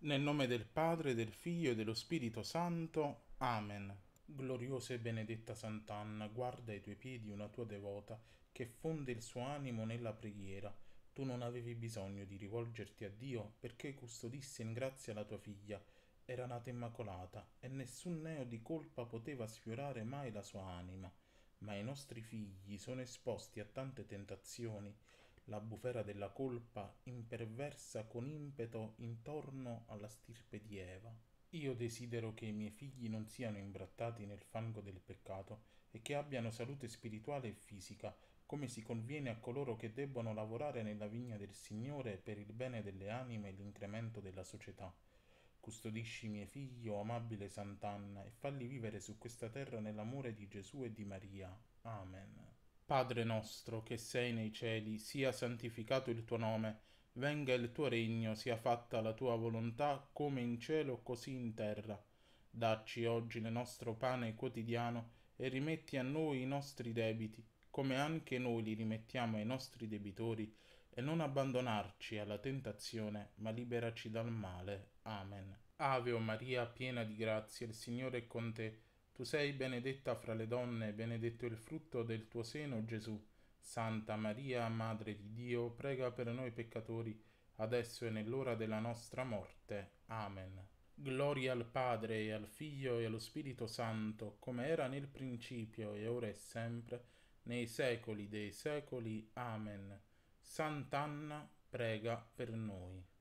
Nel nome del Padre, del Figlio e dello Spirito Santo. Amen. Gloriosa e benedetta Sant'Anna, guarda ai tuoi piedi una tua devota che fonde il suo animo nella preghiera. Tu non avevi bisogno di rivolgerti a Dio perché custodisse in grazia la tua figlia. Era nata immacolata e nessun neo di colpa poteva sfiorare mai la sua anima. Ma i nostri figli sono esposti a tante tentazioni la bufera della colpa imperversa con impeto intorno alla stirpe di Eva. Io desidero che i miei figli non siano imbrattati nel fango del peccato e che abbiano salute spirituale e fisica, come si conviene a coloro che debbono lavorare nella vigna del Signore per il bene delle anime e l'incremento della società. Custodisci i miei figli, o amabile Sant'Anna, e falli vivere su questa terra nell'amore di Gesù e di Maria. Amen. Padre nostro che sei nei cieli, sia santificato il tuo nome, venga il tuo regno, sia fatta la tua volontà come in cielo così in terra. Dacci oggi il nostro pane quotidiano e rimetti a noi i nostri debiti, come anche noi li rimettiamo ai nostri debitori, e non abbandonarci alla tentazione, ma liberaci dal male. Amen. Ave o Maria, piena di grazia, il Signore è con te. Tu sei benedetta fra le donne, benedetto il frutto del tuo seno, Gesù. Santa Maria, Madre di Dio, prega per noi peccatori, adesso e nell'ora della nostra morte. Amen. Gloria al Padre e al Figlio e allo Spirito Santo, come era nel principio e ora e sempre, nei secoli dei secoli. Amen. Sant'Anna, prega per noi.